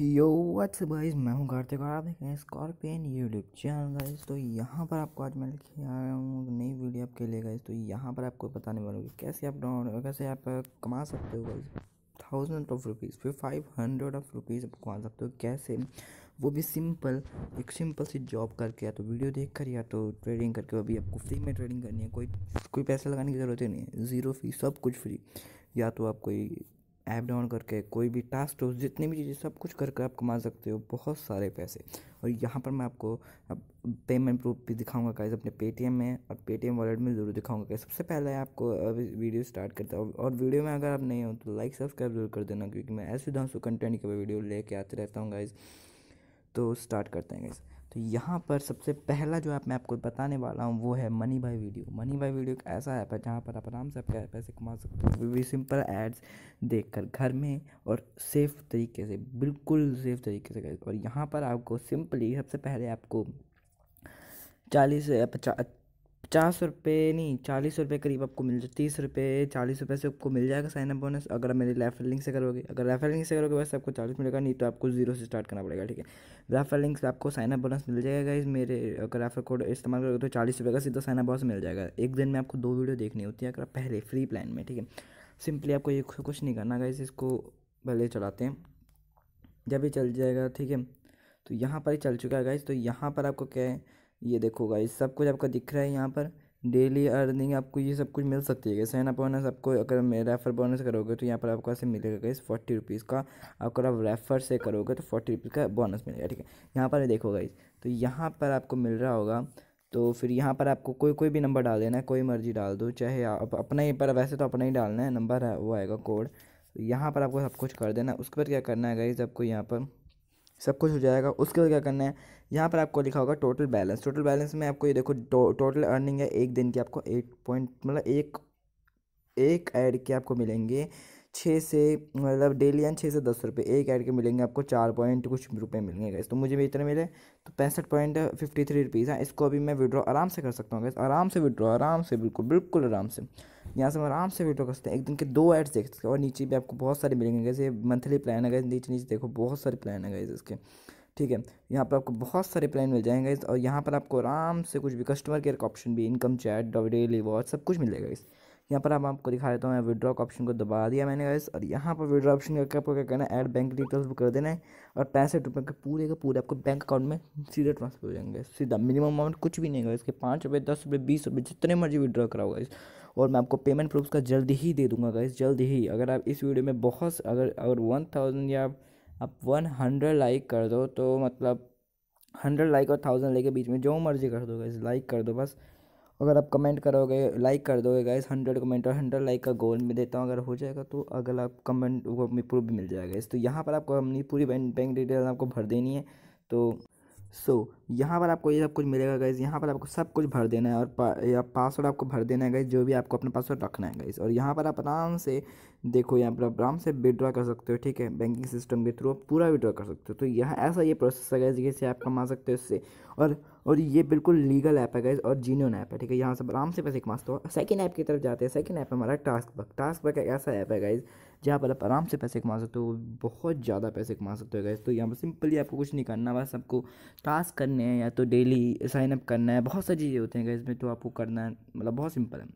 yo what's guys मैं हूं कार्तिक और आप देख रहे हैं स्कॉर्पियन यूट्यूब चैनल गाइस तो यहाँ पर आपको आज मैं लेके आया हूँ नई वीडियो आपके लिए गाइस तो यहाँ पर आपको बताने वाला हूँ कैसे आप डाउन कैसे आप कमा सकते हो गाइस थाउजेंड ऑफ रुपीज़ फिर फाइव हंड्रेड ऑफ रुपीज़ आप कमा सकते हो कैसे वो भी सिंपल एक सिंपल सी जॉब करके या तो वीडियो देख कर या तो ट्रेडिंग करके वो भी आपको फ्री में ट्रेडिंग करनी है कोई कोई पैसा लगाने की ज़रूरत ही नहीं है ज़ीरो फीस सब कुछ फ्री या तो आप कोई ऐप डाउन करके कोई भी टास्क टूस तो जितनी भी चीज़ें सब कुछ करके आप कमा सकते हो बहुत सारे पैसे और यहाँ पर मैं आपको अब पेमेंट प्रूफ भी दिखाऊंगा कैसे अपने पेटीएम में और पेटीएम वॉलेट में ज़रूर दिखाऊंगा कैसे सबसे पहले आपको वीडियो स्टार्ट करता हूँ और वीडियो में अगर आप नहीं हो तो लाइक सब्सक्राइब जरूर कर देना क्योंकि मैं ऐसे धांसू कंटेंट के वीडियो लेके आते रहता हूँ गाइज़ तो स्टार्ट करते हैं गाइज़ तो यहाँ पर सबसे पहला जो ऐप मैं आपको बताने वाला हूँ वो है money by video money by video एक ऐसा ऐप है जहाँ पर आप आराम से आप पैसे कमा सकते हो भी सिंपल एड्स देखकर घर में और सेफ तरीके से बिल्कुल सेफ तरीके से और यहाँ पर आपको सिंपली सबसे पहले आपको चालीस पचास पचास रुपये नहीं चालीस रुपये करीब आपको मिल जाए तीस रुपये चालीस रुपये से आपको मिल जाएगा साइनअप बोनस अगर आप मेरी रेफर लिंक से करोगे अगर रेफर लिंक से करोगे वैसे आपको चालीस मिलेगा नहीं तो आपको जीरो से स्टार्ट करना पड़ेगा ठीक है रेफर लिंक से आपको साइनअप बोनस मिल जाएगा इस मेरे अगर रेफर कोड इस्तेमाल करोगे तो चालीस रुपये का सीधा साइन बोनस मिल जाएगा एक दिन में आपको दो वीडियो देखनी होती है अगर पहले फ्री प्लान में ठीक है सिंपली आपको ये कुछ नहीं करना गाइज इसको पहले चलाते हैं जब ये चल जाएगा ठीक है तो यहाँ पर ही चल चुका है गाइज तो यहाँ पर आपको क्या है ये देखो गाइस सब कुछ आपका दिख रहा है यहाँ पर डेली अर्निंग आपको ये सब कुछ मिल सकती है सैन अप बोनस आपको अगर रेफर बोनस करोगे तो यहाँ पर आपको ऐसे मिलेगा गाइस फोर्टी रुपीज़ का अगर आप रेफर से करोगे तो फोर्टी रुपीज़ का बोनस मिलेगा ठीक है यहाँ पर देखो गाइस तो यहाँ पर आपको मिल रहा होगा तो फिर यहाँ पर आपको कोई कोई भी नंबर डाल देना है कोई मर्जी डाल दो चाहे आप अपना ही पर वैसे तो अपना ही डालना है नंबर है वो आएगा कोड तो यहाँ पर आपको सब कुछ कर देना है उसके बाद क्या करना है गाइज आपको यहाँ पर सब कुछ हो जाएगा उसके बाद क्या करना है यहाँ पर आपको लिखा होगा टोटल बैलेंस टोटल बैलेंस में आपको ये देखो टो, टोटल अर्निंग है एक दिन की आपको एट पॉइंट मतलब एक एक ऐड के आपको मिलेंगे छः से मतलब डेली एंड छः से दस रुपये एक ऐड के मिलेंगे आपको चार पॉइंट कुछ रुपये मिलेंगे गैस तो मुझे भी इतने मिले तो पैंसठ पॉइंट फिफ्टी थ्री रुपीज़ हैं इसको अभी मैं विड्रॉ आराम से कर सकता हूँ गैस आराम से विड्रॉ आराम से बिल्कुल बिल्कुल आराम से यहाँ से हम आराम से विड्रॉ कर सकते हैं एक दिन के दो एड्स देख सकते हैं और नीचे भी आपको बहुत सारे मिलेंगे गैस ये मंथली प्लान है गैस नीचे नीचे देखो बहुत सारे प्लान है गैस इसके ठीक है यहाँ पर आपको बहुत सारे प्लान मिल जाएंगे और यहाँ पर आपको आराम से कुछ भी कस्टमर केयर का ऑप्शन भी इनकम चैट डेली वॉच सब कुछ मिल जाएगा इस यहाँ पर आप आपको दिखा देता हूँ मैं विड्रॉ का ऑप्शन को दबा दिया मैंने गाइस और यहाँ पर विड्रॉ ऑप्शन करके आपको क्या करना है ऐड बैंक डिटेल्स कर देना है और पैसे रुपये के पूरे का पूरे आपको बैंक अकाउंट में सीधे ट्रांसफर हो जाएंगे सीधा मिनिमम अमाउंट कुछ भी नहीं होगा इसके पाँच रुपये दस रुपये बीस रुपये जितने मर्जी विड्रॉ कराओ इस और मैं आपको पेमेंट प्रूफ का जल्दी ही दे दूँगा गाइस जल्द ही अगर आप इस वीडियो में बहुत अगर अगर वन थाउजेंड या आप वन हंड्रेड लाइक कर दो तो मतलब हंड्रेड लाइक और थाउजेंड लाइक के बीच में जो मर्जी कर दो गाइज लाइक कर दो बस अगर आप कमेंट करोगे लाइक कर दोगे गाइज हंड्रेड कमेंट और हंड्रेड लाइक का गोल मैं देता हूँ अगर हो जाएगा तो अगर आप कमेंट वो अपनी प्रूफ भी मिल जाएगा इस तो यहाँ पर आपको अपनी पूरी बैंक डिटेल आपको भर देनी है तो सो so, यहाँ पर आपको ये सब कुछ मिलेगा गाइज़ यहाँ पर आपको सब कुछ भर देना है और पा, पासवर्ड आपको भर देना है गाइज़ जो भी आपको अपना पासवर्ड रखना है गाइज़ और यहाँ पर आप आराम से देखो यहाँ पर आराम से विड्रॉ कर सकते हो ठीक है बैंकिंग सिस्टम के थ्रू आप पूरा विड्रॉ कर सकते हो तो यहाँ ऐसा ये प्रोसेस है गाइज़ जैसे आप कमा सकते हो इससे और और ये बिल्कुल लीगल ऐप है गाइज़ और जीनियन ऐप है ठीक है यहाँ से आराम से पैसे कमा सकते हो सेकेंड ऐप की तरफ जाते हैं सेकेंड ऐप हमारा टास्क बक टास्क बक एक ऐसा ऐप है गाइज़ जहाँ पर आप आराम से पैसे कमा सकते हो बहुत ज़्यादा पैसे कमा सकते हो गए तो यहाँ पर सिंपली आपको कुछ नहीं करना बस आपको टास्क करने हैं या तो डेली साइनअप करना है बहुत सारी चीज़ें होती हैं गए इसमें तो आपको करना है मतलब बहुत सिंपल है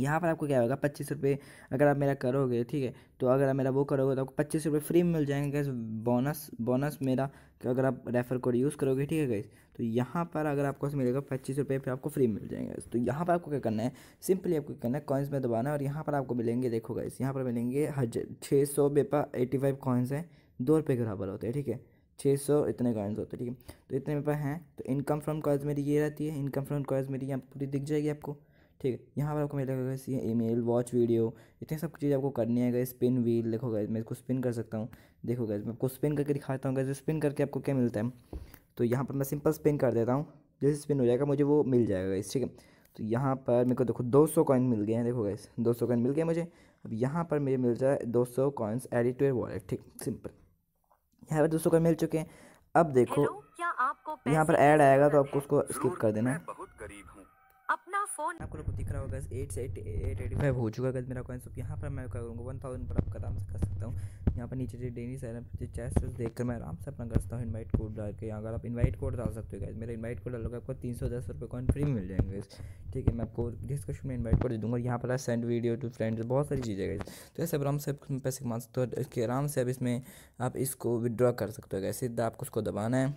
यहाँ पर आपको क्या होगा पच्चीस रुपये अगर आप मेरा करोगे ठीक है तो अगर आप मेरा वो करोगे तो आपको पच्चीस रुपये फ्री में मिल जाएंगे गैस बोनस बोनस मेरा अगर आप रेफ़र कोड यूज़ करोगे ठीक है गैस तो यहाँ पर अगर आपको मिलेगा पच्चीस रुपये फिर आपको फ्री मिल जाएंगे तो यहाँ पर आपको क्या करना है सिंपली आपको करना है कॉइन्स में दबाना है और यहाँ पर आपको मिलेंगे देखो गैस यहाँ पर मिलेंगे हजर छः सौ बेपा एटी फाइव कॉइन्स हैं दो रुपये के बराबर होते हैं ठीक है छः सौ इतने कॉइन्स होते हैं ठीक है तो इतने पेपर हैं तो इनकम फ्रॉम कॉइन्स मेरी ये रहती है इनकम फ्रॉम कॉइन्स मेरी यहाँ पूरी दिख जाएगी आपको ठीक है यहाँ पर आपको मिलेगा C email watch video इतनी सब चीज़ आपको करनी है गई स्पिन व्हील देखो गए मैं इसको स्पिन कर सकता हूँ देखो गए मैं आपको स्पिन करके दिखाता हूँ गए स्पिन करके आपको क्या मिलता है तो यहाँ पर मैं सिंपल स्पिन कर देता हूँ जैसे स्पिन हो जाएगा मुझे वो मिल जाएगा गई ठीक है तो यहाँ पर मेरे को देखो दो सौ कॉइन मिल गए हैं देखो गए दो सौ कॉइन मिल गए मुझे अब यहाँ पर मुझे मिल जाए दो सौ कॉइन्स एडिट टू वॉलेट ठीक सिंपल यहाँ पर दो सौ मिल चुके हैं अब देखो यहाँ पर ऐड आएगा तो आपको उसको स्किप कर देना है अपना फोन आपको लोग को दिख रहा होगा एट से एट एट एटी फाइव हो चुका है मेरा कॉइन सब यहाँ पर मैं क्या करूँगा वन थाउजेंड पर आप आराम से कर सकता हूँ यहाँ पर नीचे डेनी सैलम चैस देख कर मैं आराम से अपना कर सकता हूँ इन्वाइट कोड डाल के अगर आप इन्वाइट कोड डाल सकते हो गए मेरा इन्वाइट कोड डालोगे आपको तीन सौ दस रुपये कॉइन फ्री मिल जाएंगे ठीक है मैं आपको डिस्क्रिप्शन में इन्वाइट कोड दे दूँगा यहाँ पर सेंड वीडियो टू फ्रेंड्स बहुत सारी चीज़ें गई तो ऐसे आराम से पैसे कमा सकते हो इसके आराम से अब इसमें आप इसको विदड्रॉ कर सकते हो गए सीधा आपको उसको दबाना है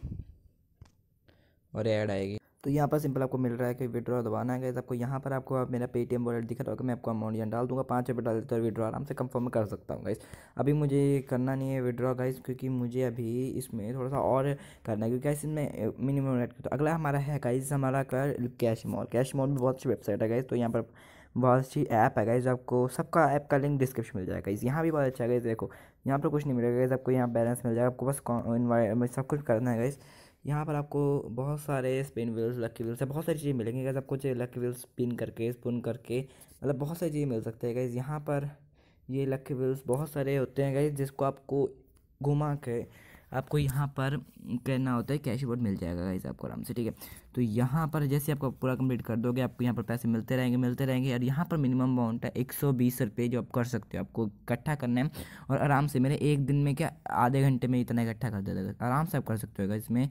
और ऐड आएगी तो यहाँ पर सिंपल आपको मिल रहा है कि विड्रॉ दबाना है आपको यहाँ पर आपको आप मेरा पेटीएम वॉलेट दिख रहा होगा मैं आपको अमाउंट यहाँ डाल दूँगा पाँच रुपये डाल देता हूँ विड्रॉ आराम से कंफर्म कर सकता हूँ गाइस अभी मुझे करना नहीं है विड्रॉ गाइस क्योंकि मुझे अभी इसमें थोड़ा सा और करना है क्योंकि गाइस इसमें मिनिमम रेट तो अगला हमारा है गाइस हमारा कैश मॉल कैश मॉल भी बहुत अच्छी वेबसाइट है गाइस तो यहाँ पर बहुत अच्छी ऐप है गाइज आपको सबका ऐप का लिंक डिस्क्रिप्शन मिल जाएगा इस यहाँ भी बहुत अच्छा है गाइज देखो यहाँ पर कुछ नहीं मिलेगा गाइज आपको यहाँ बैलेंस मिल जाएगा आपको बस मतलब सब कुछ करना है गाइज़ यहाँ पर आपको बहुत सारे स्पिन व्हील्स लकी व्हील्स है बहुत सारी चीज़ें मिलेंगी गैस आपको लकी व्हील्स स्पिन करके स्पुन करके मतलब बहुत सारी चीज़ें मिल सकती है गैस यहाँ पर ये लकी व्हील्स बहुत सारे होते हैं गैस जिसको आपको घुमा के आपको यहाँ पर कहना होता है कैश बोर्ड मिल जाएगा गाइज आपको आराम से ठीक है तो यहाँ पर जैसे आपको पूरा कंप्लीट कर दोगे आपको यहाँ पर पैसे मिलते रहेंगे मिलते रहेंगे और यहाँ पर मिनिमम अमाउंट है एक सौ बीस रुपये जो आप कर सकते हो आपको इकट्ठा करना है और आराम से मेरे एक दिन में क्या आधे घंटे में इतना इकट्ठा कर देगा आराम से आप कर सकते होगा इसमें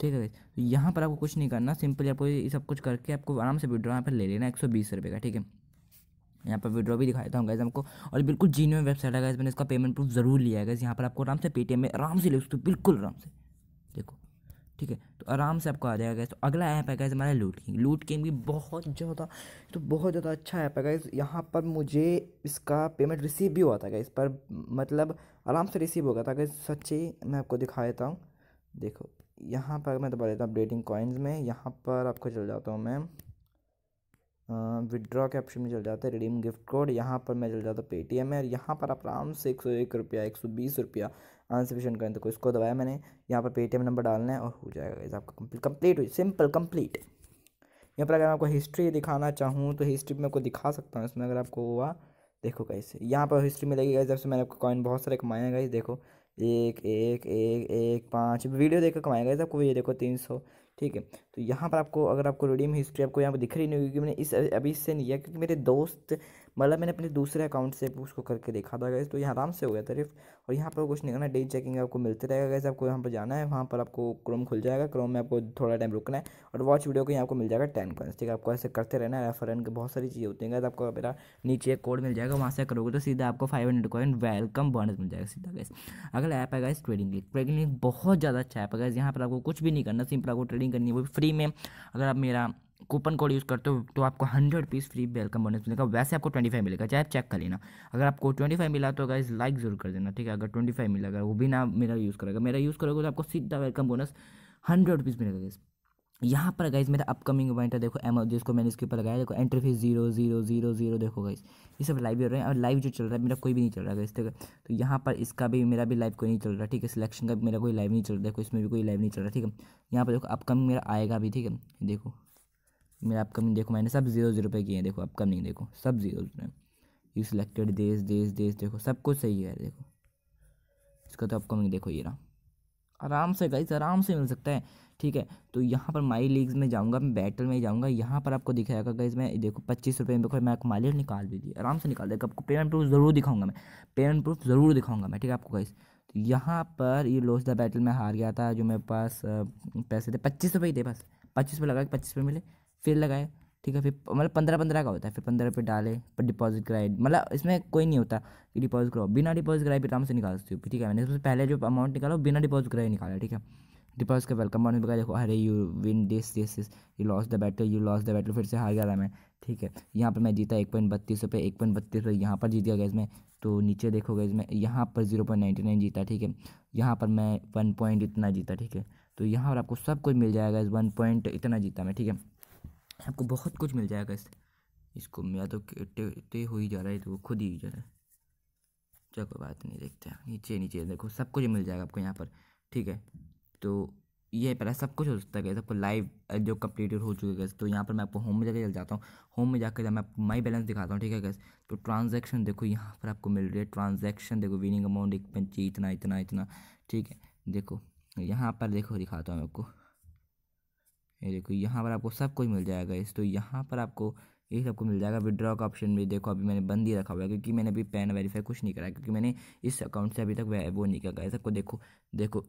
ठीक है तो यहाँ पर आपको कुछ नहीं करना सिंपली आपको सब कुछ करके आपको आराम से विड्रॉ यहाँ पर ले लेना एक सौ बीस रुपये का ठीक है यहाँ पर विड्रॉ भी दिखाया था गैस हमको और बिल्कुल जीन्यून वेबसाइट है गैस मैंने इसका पेमेंट प्रूफ ज़रूर लिया है गैस यहाँ पर आपको आराम से पेटीएम में आराम से ले सकते बिल्कुल आराम से देखो ठीक है तो आराम से आपको आ जाएगा गैस तो अगला ऐप है गैस हमारा लूट किंग लूट किंग भी बहुत ज़्यादा तो बहुत ज़्यादा अच्छा ऐप है गैस यहाँ पर मुझे इसका पेमेंट रिसीव भी हुआ था गैस पर मतलब आराम से रिसीव हो गया था गैस सच्चे मैं आपको दिखा देता हूँ देखो यहाँ पर मैं दबा देता हूँ अपडेटिंग कॉइन्स में यहाँ पर आपको चल जाता हूँ मैम विड्रॉ के ऑप्शन में चल जाता है रिडीम गिफ्ट कोड यहाँ पर मैं चल जाता हूँ पेटीएम है और यहाँ पर आप आराम से एक सौ एक रुपया एक सौ बीस रुपया अनसफिशेंट करें तो इसको दबाया मैंने यहाँ पर पेटीएम नंबर डालना है और हो जाएगा इस आपका कम्प्लीट कम्प्लीट हुई सिंपल कम्प्लीट यहाँ पर अगर आपको हिस्ट्री दिखाना चाहूँ तो हिस्ट्री में कोई दिखा सकता हूँ इसमें अगर आपको हुआ देखो कैसे यहाँ पर हिस्ट्री में लगेगा जब से मैंने आपको कॉइन बहुत सारे कमाए गए देखो एक एक एक एक पाँच वीडियो देखकर कमाएगा कमाए आपको ये देखो तीन सौ ठीक है तो यहाँ पर आपको अगर आपको रिडीम हिस्ट्री आपको यहाँ पर दिख रही नहीं होगी मैंने इस अभी इससे नहीं किया क्योंकि मेरे दोस्त मतलब मैंने अपने दूसरे अकाउंट से उसको करके देखा था गैस तो यहाँ आराम से हो गया था और यहाँ पर कुछ नहीं करना डेट चेकिंग आपको मिलते रहेगा गैस आपको यहाँ पर जाना है वहाँ पर आपको क्रोम खुल जाएगा क्रोम में आपको थोड़ा टाइम रुकना है और वॉच वीडियो को यहाँ आपको मिल जाएगा टेन कॉइन्स ठीक है आपको ऐसे करते रहना है रेफर के बहुत सारी चीज़ें होती हैं गैस आपको मेरा नीचे कोड मिल जाएगा वहाँ से करोगे तो सीधा आपको five hundred coin welcome bonus मिल जाएगा सीधा गैस अगला ऐप है guys trading link trading link बहुत ज़्यादा अच्छा ऐप है गैस यहाँ पर आपको कुछ भी नहीं करना सिंपल आपको ट्रेडिंग करनी है वो फ्री फ्री में अगर आप मेरा कूपन कोड यूज़ करते हो तो आपको hundred piece free welcome bonus मिलेगा वैसे आपको ट्वेंटी फाइव मिलेगा चाहे आप चेक कर लेना अगर आपको ट्वेंटी फाइव मिला तो इस लाइक जरूर कर देना ठीक है अगर ट्वेंटी फाइव मिला अगर वो भी ना मेरा यूज़ करेगा मेरा यूज़ करोगे तो आपको सीधा वेलकम बोनस हंड्रेड रुपीज़ मिलेगा इस यहाँ पर गाइज मेरा अपकमिंग इवेंट है देखो एम जिसको मैंने इसके ऊपर लगाया देखो entry fees zero zero zero zero देखो गाइज ये सब लाइव हो रहे हैं और लाइव जो चल रहा है मेरा कोई भी नहीं चल रहा है गाइज तो यहाँ पर इसका भी मेरा भी लाइव कोई नहीं चल रहा ठीक है सिलेक्शन का भी मेरा कोई लाइव नहीं चल रहा देखो इसमें भी कोई लाइव नहीं चल रहा ठीक है यहाँ पर देखो अपकमिंग मेरा आएगा भी ठीक है देखो मेरा अपकमिंग देखो मैंने सब जीरो जीरो पे किए हैं देखो अपकमिंग देखो सब जीरो जीरो यू सिलेक्टेड देश देश देश देखो सब कुछ सही है देखो इसका तो अपकमिंग देखो ये ना आराम से गाइज आराम से मिल सकता है ठीक है तो यहाँ पर माई लीग्स में जाऊँगा मैं बैटल में जाऊँगा यहाँ पर आपको दिखाएगा गाइज मैं देखो पच्चीस रुपये में देखो मैं आपको माइलेज निकाल भी दी आराम से निकाल देगा आपको पेमेंट प्रूफ ज़रूर दिखाऊंगा मैं पेमेंट प्रूफ ज़रूर दिखाऊंगा मैं ठीक है आपको गाइज़ तो यहाँ पर ये लॉस द बैटल में हार गया था जो मेरे पास पैसे थे पच्चीस रुपये ही थे बस पच्चीस रुपये लगाए पच्चीस रुपये मिले फिर लगाए ठीक है फिर मतलब पंद्रह पंद्रह का होता है फिर पंद्रह रुपये डाले पर डिपॉजिट कराए मतलब इसमें कोई नहीं होता कि डिपॉजिट कराओ बिना डिपॉजिट कराए भी आराम से निकाल सकते हो ठीक है मैंने सबसे पहले जो अमाउंट निकाला बिना डिपॉजिट कराए निकाला ठीक है दीपा उसका वेलकम ऑन वगैरह देखो अरे you win this this this you loss the battle you loss the battle फिर से हार गया था मैं ठीक है यहाँ पर मैं जीता एक पॉइंट बत्तीस रुपये एक पॉइंट बत्तीस रुपये यहाँ पर जीत गया इसमें तो नीचे देखोगे इसमें यहाँ पर जीरो पॉइंट नाइन्टी नाइन जीता ठीक है यहाँ पर मैं वन पॉइंट इतना जीता ठीक है तो यहाँ पर आपको सब कुछ मिल जाएगा इस वन पॉइंट इतना जीता मैं ठीक है आपको बहुत कुछ मिल जाएगा इस इसको मेरा तो ते हो ही जा रहा है तो वो खुद ही जा रहा है चलो बात नहीं देखते हैं नीचे नीचे देखो सब कुछ मिल जाएगा आपको यहाँ पर ठीक है तो ये पहले सब कुछ हो सकता है आपको लाइव जो कंप्लीटेड हो चुके गैस तो यहाँ पर मैं आपको होम में जाकर चल जाता हूँ होम में जाकर मैं माई बैलेंस दिखाता हूँ ठीक है गैस तो ट्रांजेक्शन देखो यहाँ पर आपको मिल रही है ट्रांजेक्शन देखो विनिंग अमाउंट एक पंची इतना इतना इतना ठीक है देखो यहाँ पर देखो दिखाता हूँ आपको ये देखो यहाँ पर आपको सब कुछ मिल जाएगा इस तो यहाँ पर आपको ये सबको मिल जाएगा विड्रॉ का ऑप्शन भी देखो अभी मैंने बंद ही रखा हुआ है क्योंकि मैंने अभी पैन वेरीफाई कुछ नहीं करा क्योंकि मैंने इस अकाउंट से अभी तक वो नहीं किया गया सबको देखो देखो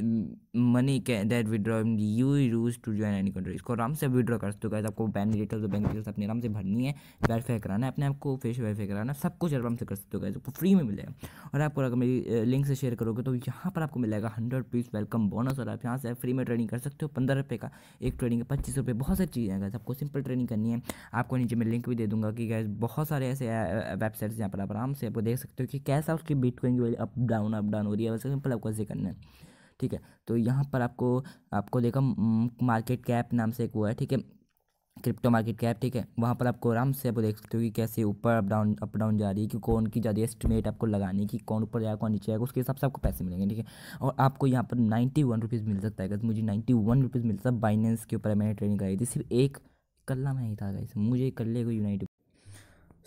मनी कै that withdraw you use to join any country इसको आराम से विड्रॉ कर सकते हो गैस आपको बैंक डिटेल्स बैंक डिटेल्स अपने आराम से भरनी है वेरीफाई कराना है अपने आपको फेस वेरीफाई कराना है सब कुछ आराम से कर सकते हो गैस आपको फ्री में मिलेगा और आपको अगर मेरी लिंक से शेयर करोगे तो यहाँ पर आपको मिलेगा हंड्रेड रुपीज़ वेलकम बोनस और आप यहाँ से फ्री में ट्रेनिंग कर सकते हो पंद्रह रुपये का एक ट्रेनिंग का पच्चीस रुपये बहुत सारी चीज़ें हैं आपको सिंपल ट्रेनिंग करनी है आपको नीचे मैं लिंक भी दे दूँगा कि गैस बहुत सारे ऐसे वेबसाइट्स यहाँ पर आप आराम से आपको देख सकते हो कि कैसा उसकी बीट की अप डाउन अप डाउन हो रही है वैसे सिंपल आपको ऐसे करना है ठीक है तो यहाँ पर आपको आपको देखो मार्केट कैप नाम से एक वो है ठीक है क्रिप्टो मार्केट कैप ठीक है वहाँ पर आपको आराम से आप देख सकते हो कि कैसे ऊपर अप डाउन अप डाउन जा रही है कि कौन की ज़्यादा एस्टिमेट आपको लगानी कि कौन ऊपर जाएगा कौन नीचे जाएगा उसके हिसाब से आपको पैसे मिलेंगे ठीक है और आपको यहाँ पर नाइन्टी वन रुपीज़ मिल सकता है मुझे नाइन्टी वन रुपीज़ मिलता है बाइनेंस के ऊपर मैंने ट्रेनिंग कराई थी सिर्फ एक कल्ला में ही था गाइस मुझे कल्ले को यूनाइटेड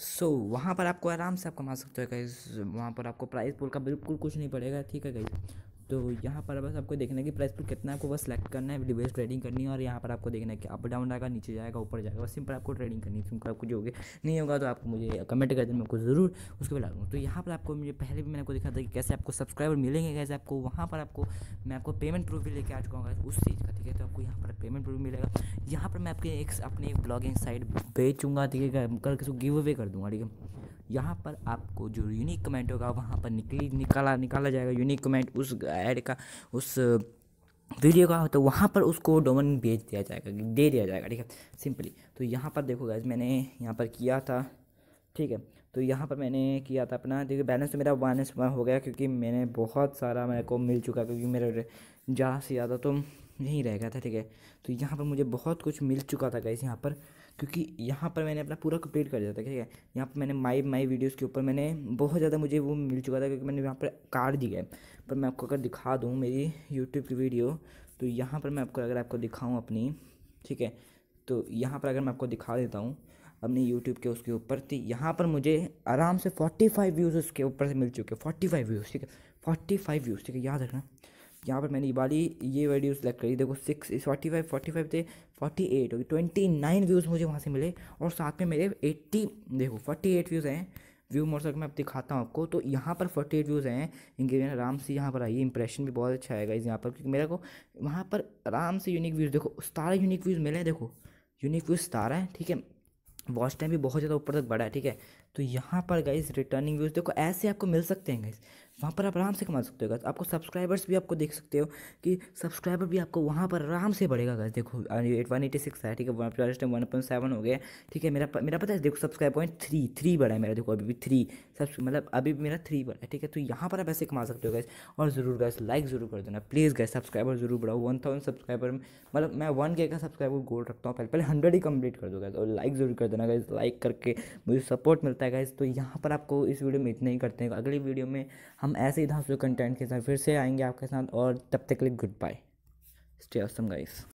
सो so, वहाँ पर आपको आराम से आप कमा सकते हो गाइस वहाँ पर आपको प्राइस पुल का बिल्कुल कुछ नहीं पड़ेगा ठीक है गाइस तो यहाँ पर बस आपको देखना है कि प्राइस पर कितना आपको बस सेलेक्ट करना है डिवेस ट्रेडिंग करनी है और यहाँ पर आपको देखना है कि अप डाउन आएगा नीचे जाएगा ऊपर जाएगा बस सिंपल आपको ट्रेडिंग करनी है सिंपल आपको जो होगी नहीं होगा तो आपको मुझे कमेंट कर देना मैं आपको ज़रूर उसके बाद तो यहाँ पर आपको मुझे पहले भी मैंने को दिखा था कि कैसे आपको सब्सक्राइबर मिलेंगे कैसे आपको वहाँ पर आपको मैं आपको पेमेंट प्रूफ भी लेकर आ चुका हूँ उस चीज़ का ठीक है तो आपको यहाँ पर पेमेंट प्रूफ मिलेगा यहाँ पर मैं आपके एक अपने ब्लॉगिंग साइट बेचूँगा ठीक है कर किसी गिव अवे कर दूँगा ठीक है यहाँ पर आपको जो यूनिक कमेंट होगा वहाँ पर निकली निकाला निकाला जाएगा यूनिक कमेंट उस ऐड का उस वीडियो का हो तो वहाँ पर उसको डोमन भेज दिया जाएगा दे दिया जाएगा ठीक है सिंपली तो यहाँ पर देखो गैस मैंने यहाँ पर किया था ठीक है तो यहाँ पर मैंने किया था अपना देखिए बैलेंस तो मेरा वानस हो गया क्योंकि मैंने बहुत सारा मेरे को मिल चुका क्योंकि मेरे ज़्यादा से ज़्यादा तो यहीं रह गया था ठीक है तो यहाँ पर मुझे बहुत कुछ मिल चुका था गैस यहाँ पर क्योंकि यहाँ पर मैंने अपना पूरा कंप्लीट कर दिया था ठीक है यहाँ पर मैंने माई माई वीडियोज़ के ऊपर मैंने बहुत ज़्यादा मुझे वो मिल चुका था क्योंकि मैंने यहाँ पर कार्ड दिया है पर मैं आपको अगर दिखा दूँ मेरी यूट्यूब की वीडियो तो यहाँ पर मैं आपको अगर आपको दिखाऊँ अपनी ठीक है तो यहाँ पर अगर मैं आपको दिखा देता हूँ अपने यूट्यूब के उसके ऊपर थी तो यहाँ पर मुझे आराम से 45 फाइव व्यूज़ उसके ऊपर से मिल चुके हैं फोर्टी फाइव व्यूज़ ठीक है फोर्टी फाइव व्यूज़ ठीक है याद रखना यहाँ पर मैंने ये वाली ये वीडियो सेलेक्ट करी देखो six forty five forty five थे फोर्टी एट होगी ट्वेंटी नाइन व्यूज़ मुझे वहाँ से मिले और साथ में मेरे एट्टी देखो फोर्टी एट व्यूज़ हैं व्यू मोड मैं अब दिखाता हूँ आपको तो यहाँ पर फोर्टी एट व्यूज़ हैं इनके मैंने आराम से यहाँ पर आई इंप्रेशन भी बहुत अच्छा आएगा इस यहाँ पर क्योंकि मेरे को वहाँ पर आराम से यूनिक व्यूज़ देखो सतारह यूनिक व्यूज़ मिले हैं देखो यूनिक व्यूज़ सारा है ठीक है वॉच टाइम भी बहुत ज़्यादा ऊपर तक बढ़ा है ठीक है तो यहाँ पर गाइज रिटर्निंग व्यूज़ देखो ऐसे आपको मिल सकते हैं गाइज वहाँ पर आप आराम से कमा सकते हो गैस आपको सब्सक्राइबर्स भी आपको देख सकते हो कि सब्सक्राइबर भी आपको वहाँ पर आराम से बढ़ेगा गैस देखो एट वन एटी सिक्स है ठीक है वन वन पॉइंट सेवन हो गया ठीक है मेरा मेरा पता है देखो सब्सक्राइब पॉइंट थ्री थ्री बढ़ा है मेरा देखो अभी भी थ्री सब मतलब अभी भी मेरा थ्री बढ़ा है ठीक है तो यहाँ पर आप ऐसे कमा सकते हो गैस और ज़रूर गैस लाइक ज़रूर कर देना प्लीज़ गैस सब्सक्राइबर ज़रूर बढ़ाओ वन थाउजेंड सब्सक्राइबर मतलब मैं वन के का सब्सक्राइबर गोल रखता हूँ पहले पहले हंड्रेड ही कंप्लीट कर दो गैस और लाइक ज़रूर कर देना गैस लाइक करके मुझे सपोर्ट मिलता है गैस तो यहाँ पर आपको इस वीडियो में इतना ही करते हैं अगली वीडियो में हम ऐसे ही धांसू कंटेंट के साथ फिर से आएंगे आपके साथ और तब तक के लिए good bye stay awesome guys